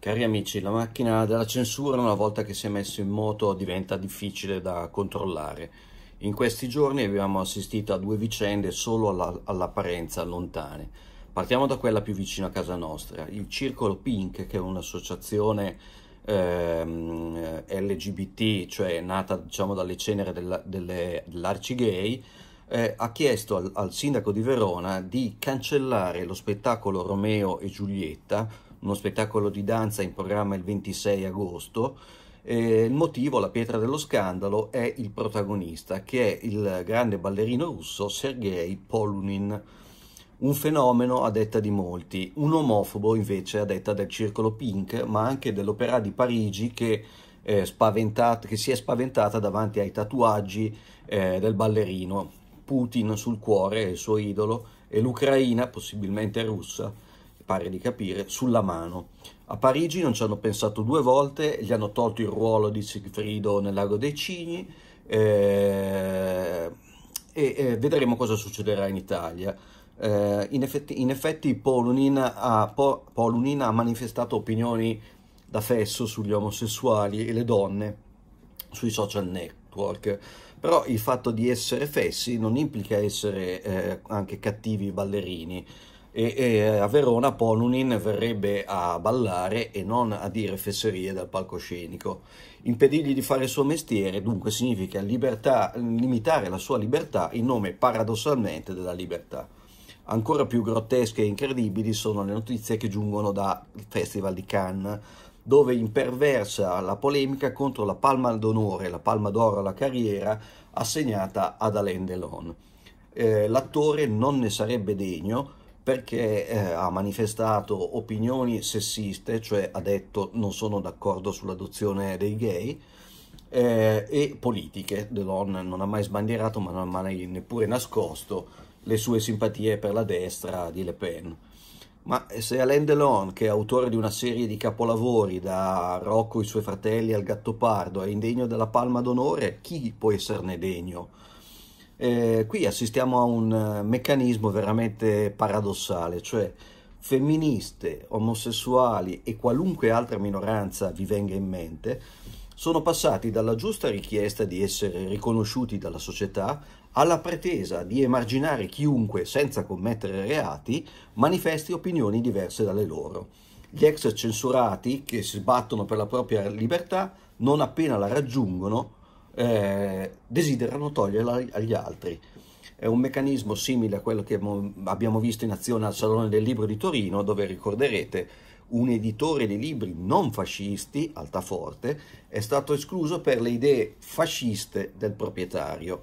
Cari amici, la macchina della censura una volta che si è messo in moto diventa difficile da controllare. In questi giorni abbiamo assistito a due vicende solo all'apparenza lontane. Partiamo da quella più vicina a casa nostra, il Circolo Pink, che è un'associazione ehm, LGBT, cioè nata diciamo, dalle cenere dell'arci dell gay, eh, ha chiesto al, al sindaco di Verona di cancellare lo spettacolo Romeo e Giulietta uno spettacolo di danza in programma il 26 agosto. Eh, il motivo, la pietra dello scandalo, è il protagonista, che è il grande ballerino russo Sergei Polunin, un fenomeno a detta di molti, un omofobo invece a detta del Circolo Pink, ma anche dell'Opera di Parigi che, eh, che, si è spaventata davanti ai tatuaggi eh, del ballerino, Putin sul cuore, il suo idolo, e l'Ucraina, possibilmente russa, pare di capire, sulla mano. A Parigi non ci hanno pensato due volte, gli hanno tolto il ruolo di Sigfrido nel Lago dei Cigni eh, e eh, vedremo cosa succederà in Italia. Eh, in, effetti, in effetti Polunina ha, po, ha manifestato opinioni da fesso sugli omosessuali e le donne sui social network però il fatto di essere fessi non implica essere eh, anche cattivi ballerini e, e eh, a Verona Polunin verrebbe a ballare e non a dire fesserie dal palcoscenico. Impedirgli di fare il suo mestiere dunque significa libertà, limitare la sua libertà in nome paradossalmente della libertà. Ancora più grottesche e incredibili sono le notizie che giungono dal Festival di Cannes, dove imperversa la polemica contro la palma d'onore, la palma d'oro alla carriera assegnata ad Alain Delon. Eh, l'attore non ne sarebbe degno perché eh, ha manifestato opinioni sessiste, cioè ha detto non sono d'accordo sull'adozione dei gay, eh, e politiche. Delon non ha mai sbandierato, ma non ha mai neppure nascosto le sue simpatie per la destra di Le Pen. Ma eh, se Alain Delon, che è autore di una serie di capolavori da Rocco e i suoi fratelli al Gattopardo, è indegno della palma d'onore, chi può esserne degno? Eh, qui assistiamo a un eh, meccanismo veramente paradossale, cioè femministe, omosessuali e qualunque altra minoranza vi venga in mente, sono passati dalla giusta richiesta di essere riconosciuti dalla società alla pretesa di emarginare chiunque, senza commettere reati, manifesti opinioni diverse dalle loro. Gli ex censurati, che si battono per la propria libertà, non appena la raggiungono, eh, desiderano toglierla agli altri. È un meccanismo simile a quello che abbiamo visto in azione al Salone del Libro di Torino, dove ricorderete un editore di libri non fascisti, Altaforte, è stato escluso per le idee fasciste del proprietario.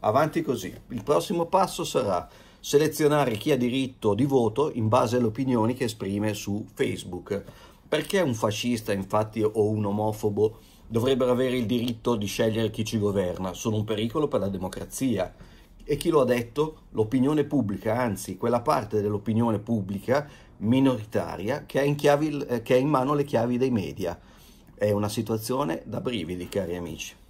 Avanti così. Il prossimo passo sarà selezionare chi ha diritto di voto in base alle opinioni che esprime su Facebook. Perché un fascista, infatti, o un omofobo? dovrebbero avere il diritto di scegliere chi ci governa, sono un pericolo per la democrazia. E chi lo ha detto? L'opinione pubblica, anzi quella parte dell'opinione pubblica minoritaria che ha, in, chiavi, eh, che ha in mano le chiavi dei media. È una situazione da brividi, cari amici.